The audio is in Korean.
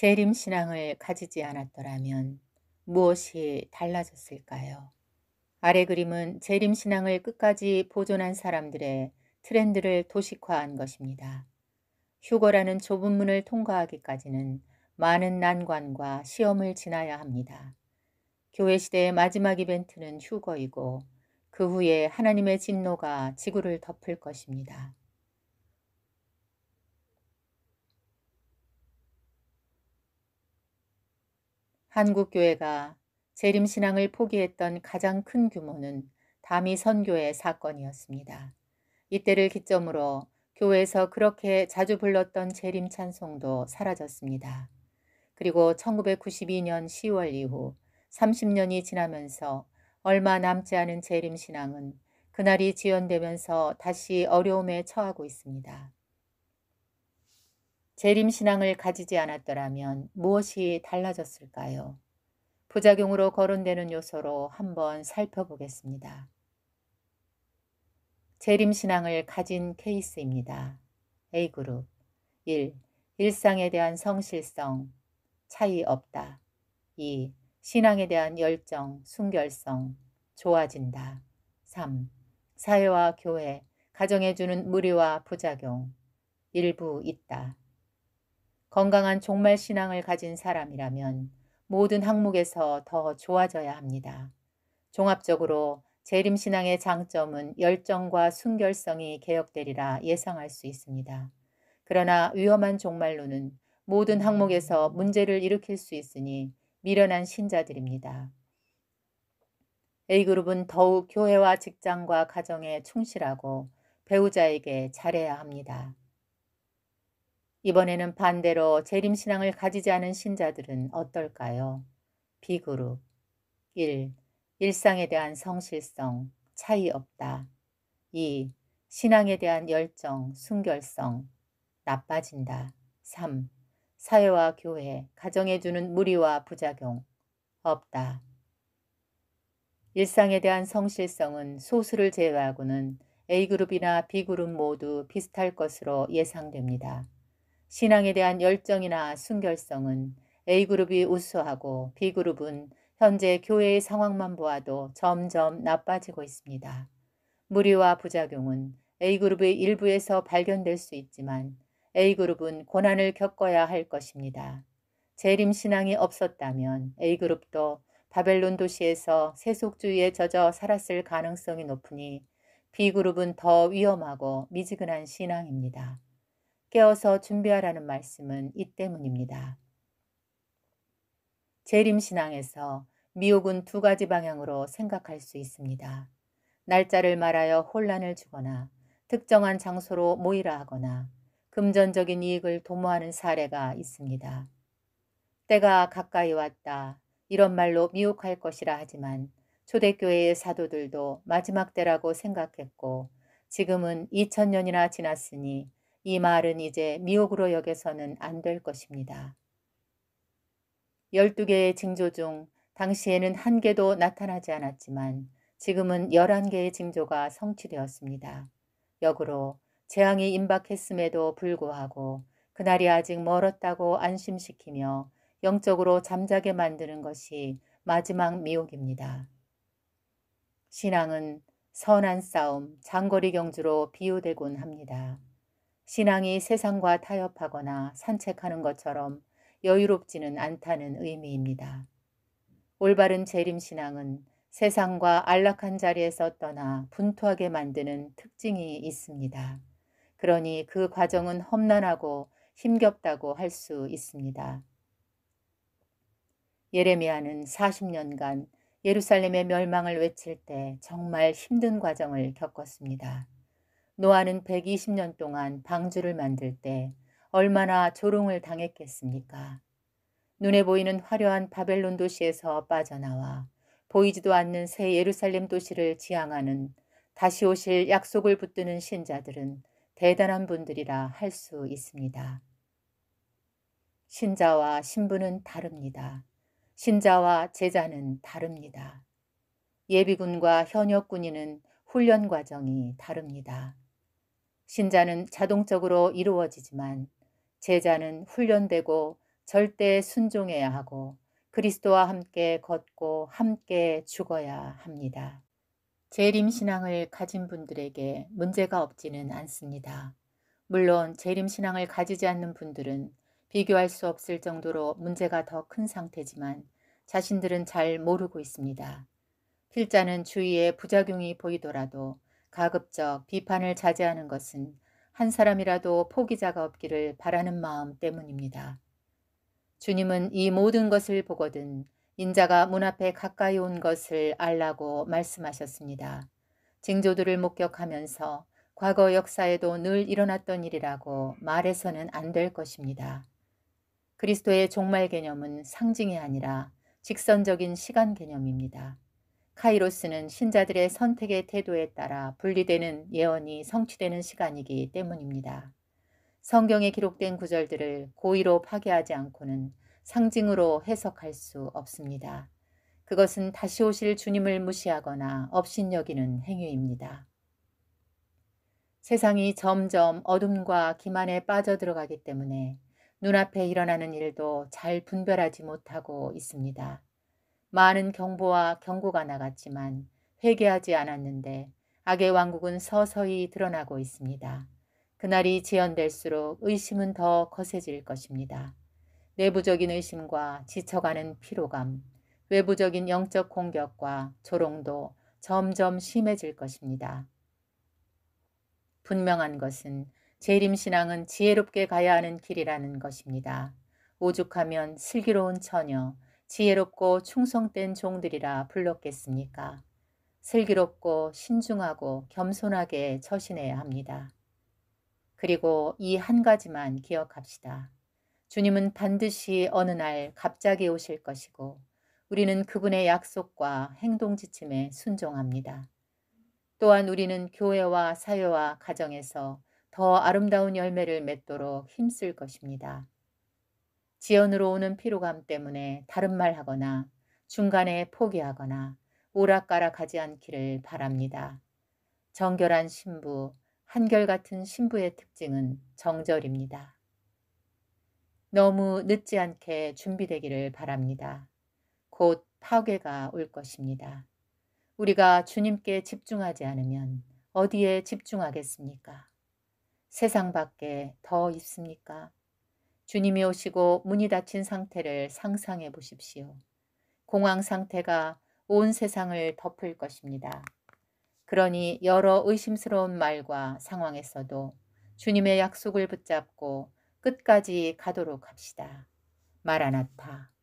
재림 신앙을 가지지 않았더라면 무엇이 달라졌을까요? 아래 그림은 재림 신앙을 끝까지 보존한 사람들의 트렌드를 도식화한 것입니다. 휴거라는 좁은 문을 통과하기까지는 많은 난관과 시험을 지나야 합니다. 교회 시대의 마지막 이벤트는 휴거이고 그 후에 하나님의 진노가 지구를 덮을 것입니다. 한국교회가 재림신앙을 포기했던 가장 큰 규모는 다미 선교의 사건이었습니다. 이때를 기점으로 교회에서 그렇게 자주 불렀던 재림 찬송도 사라졌습니다. 그리고 1992년 10월 이후 30년이 지나면서 얼마 남지 않은 재림 신앙은 그날이 지연되면서 다시 어려움에 처하고 있습니다. 재림신앙을 가지지 않았더라면 무엇이 달라졌을까요? 부작용으로 거론되는 요소로 한번 살펴보겠습니다. 재림신앙을 가진 케이스입니다. A그룹 1. 일상에 대한 성실성, 차이 없다. 2. 신앙에 대한 열정, 순결성, 좋아진다. 3. 사회와 교회, 가정에 주는 무리와 부작용, 일부 있다. 건강한 종말 신앙을 가진 사람이라면 모든 항목에서 더 좋아져야 합니다. 종합적으로 재림신앙의 장점은 열정과 순결성이 개혁되리라 예상할 수 있습니다. 그러나 위험한 종말론은 모든 항목에서 문제를 일으킬 수 있으니 미련한 신자들입니다. A그룹은 더욱 교회와 직장과 가정에 충실하고 배우자에게 잘해야 합니다. 이번에는 반대로 재림신앙을 가지지 않은 신자들은 어떨까요? 비그룹 1. 일상에 대한 성실성, 차이 없다. 2. 신앙에 대한 열정, 순결성, 나빠진다. 3. 사회와 교회, 가정에 주는 무리와 부작용, 없다. 일상에 대한 성실성은 소수를 제외하고는 A그룹이나 B그룹 모두 비슷할 것으로 예상됩니다. 신앙에 대한 열정이나 순결성은 A그룹이 우수하고 B그룹은 현재 교회의 상황만 보아도 점점 나빠지고 있습니다. 무리와 부작용은 A그룹의 일부에서 발견될 수 있지만 A그룹은 고난을 겪어야 할 것입니다. 재림 신앙이 없었다면 A그룹도 바벨론 도시에서 세속주의에 젖어 살았을 가능성이 높으니 B그룹은 더 위험하고 미지근한 신앙입니다. 깨어서 준비하라는 말씀은 이 때문입니다. 재림신앙에서 미혹은 두 가지 방향으로 생각할 수 있습니다. 날짜를 말하여 혼란을 주거나 특정한 장소로 모이라 하거나 금전적인 이익을 도모하는 사례가 있습니다. 때가 가까이 왔다. 이런 말로 미혹할 것이라 하지만 초대교회의 사도들도 마지막 때라고 생각했고 지금은 2000년이나 지났으니 이 말은 이제 미혹으로 여겨서는 안 될 것입니다. 12개의 징조 중 당시에는 한 개도 나타나지 않았지만 지금은 11개의 징조가 성취되었습니다. 역으로 재앙이 임박했음에도 불구하고 그날이 아직 멀었다고 안심시키며 영적으로 잠자게 만드는 것이 마지막 미혹입니다. 신앙은 선한 싸움, 장거리 경주로 비유되곤 합니다. 신앙이 세상과 타협하거나 산책하는 것처럼 여유롭지는 않다는 의미입니다. 올바른 재림신앙은 세상과 안락한 자리에서 떠나 분투하게 만드는 특징이 있습니다. 그러니 그 과정은 험난하고 힘겹다고 할 수 있습니다. 예레미야는 40년간 예루살렘의 멸망을 외칠 때 정말 힘든 과정을 겪었습니다. 노아는 120년 동안 방주를 만들 때 얼마나 조롱을 당했겠습니까? 눈에 보이는 화려한 바벨론 도시에서 빠져나와 보이지도 않는 새 예루살렘 도시를 지향하는 다시 오실 약속을 붙드는 신자들은 대단한 분들이라 할 수 있습니다. 신자와 신부는 다릅니다. 신자와 제자는 다릅니다. 예비군과 현역 군인은 훈련 과정이 다릅니다. 신자는 자동적으로 이루어지지만 제자는 훈련되고 절대 순종해야 하고 그리스도와 함께 걷고 함께 죽어야 합니다. 재림 신앙을 가진 분들에게 문제가 없지는 않습니다. 물론 재림 신앙을 가지지 않는 분들은 비교할 수 없을 정도로 문제가 더 큰 상태지만 자신들은 잘 모르고 있습니다. 필자는 주위에 부작용이 보이더라도 가급적 비판을 자제하는 것은 한 사람이라도 포기자가 없기를 바라는 마음 때문입니다. 주님은 이 모든 것을 보거든 인자가 문 앞에 가까이 온 것을 알라고 말씀하셨습니다. 징조들을 목격하면서 과거 역사에도 늘 일어났던 일이라고 말해서는 안 될 것입니다. 그리스도의 종말 개념은 상징이 아니라 직선적인 시간 개념입니다. 카이로스는 신자들의 선택의 태도에 따라 분리되는 예언이 성취되는 시간이기 때문입니다. 성경에 기록된 구절들을 고의로 파괴하지 않고는 상징으로 해석할 수 없습니다. 그것은 다시 오실 주님을 무시하거나 업신여기는 행위입니다. 세상이 점점 어둠과 기만에 빠져들어가기 때문에 눈앞에 일어나는 일도 잘 분별하지 못하고 있습니다. 많은 경보와 경고가 나갔지만 회개하지 않았는데 악의 왕국은 서서히 드러나고 있습니다. 그날이 지연될수록 의심은 더 거세질 것입니다. 내부적인 의심과 지쳐가는 피로감, 외부적인 영적 공격과 조롱도 점점 심해질 것입니다. 분명한 것은 재림신앙은 지혜롭게 가야 하는 길이라는 것입니다. 오죽하면 슬기로운 처녀, 지혜롭고 충성된 종들이라 불렀겠습니까? 슬기롭고 신중하고 겸손하게 처신해야 합니다. 그리고 이 한 가지만 기억합시다. 주님은 반드시 어느 날 갑자기 오실 것이고 우리는 그분의 약속과 행동 지침에 순종합니다. 또한 우리는 교회와 사회와 가정에서 더 아름다운 열매를 맺도록 힘쓸 것입니다. 지연으로 오는 피로감 때문에 다른 말 하거나 중간에 포기하거나 오락가락하지 않기를 바랍니다. 정결한 신부, 한결같은 신부의 특징은 정절입니다. 너무 늦지 않게 준비되기를 바랍니다. 곧 파괴가 올 것입니다. 우리가 주님께 집중하지 않으면 어디에 집중하겠습니까? 세상 밖에 더 있습니까? 주님이 오시고 문이 닫힌 상태를 상상해 보십시오. 공황 상태가 온 세상을 덮을 것입니다. 그러니 여러 의심스러운 말과 상황에서도 주님의 약속을 붙잡고 끝까지 가도록 합시다. 말아나타